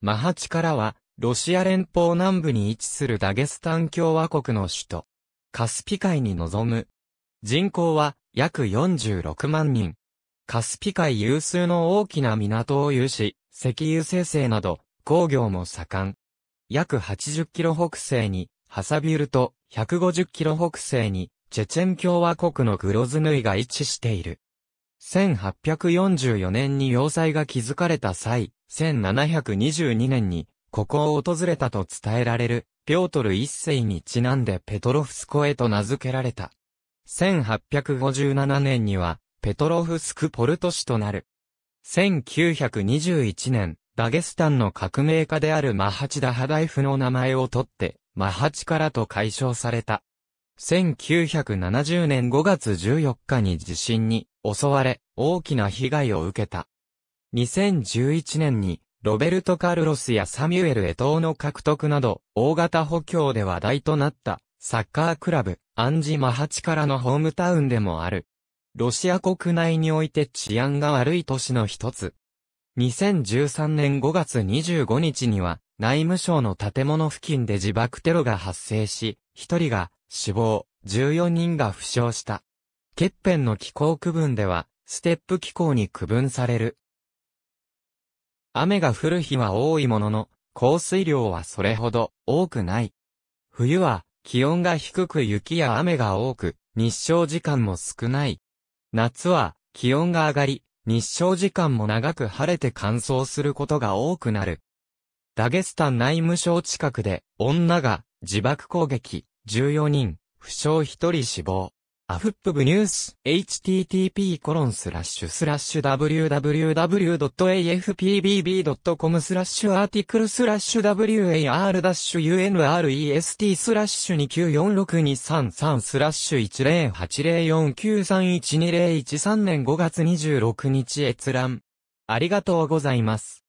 マハチカラは、ロシア連邦南部に位置するダゲスタン共和国の首都、カスピ海に臨む。人口は約46万人。カスピ海有数の大きな港を有し、石油生成など、工業も盛ん。約80キロ北西に、ハサビュルと150キロ北西に、チェチェン共和国のグロズヌイが位置している。1844年に要塞が築かれた際、1722年に、ここを訪れたと伝えられる、ピョートル一世にちなんでペトロフスコへと名付けられた。1857年には、ペトロフスクポルト市となる。1921年、ダゲスタンの革命家であるマハチダハダイフの名前を取って、マハチからと解消された。1970年5月14日に地震に襲われ、大きな被害を受けた。2011年に、ロベルト・カルロスやサミュエル・エトーの獲得など、大型補強で話題となった、サッカークラブ、アンジ・マハチからのホームタウンでもある。ロシア国内において治安が悪い都市の一つ。2013年5月25日には、内務省の建物付近で自爆テロが発生し、1人が死亡、14人が負傷した。欠片の気候区分では、ステップ気候に区分される。雨が降る日は多いものの、降水量はそれほど多くない。冬は気温が低く雪や雨が多く、日照時間も少ない。夏は気温が上がり、日照時間も長く晴れて乾燥することが多くなる。ダゲスタン内務省近くで、女が、自爆攻撃、14人、負傷1人死亡。アフップブニュース、http コロンスラッシュスラッシュ www.afpbb.com スラッシュアーティクルスラッシュ war-unrest スラッシュ2946233スラッシュ10804931201 3年5月26日閲覧。ありがとうございます。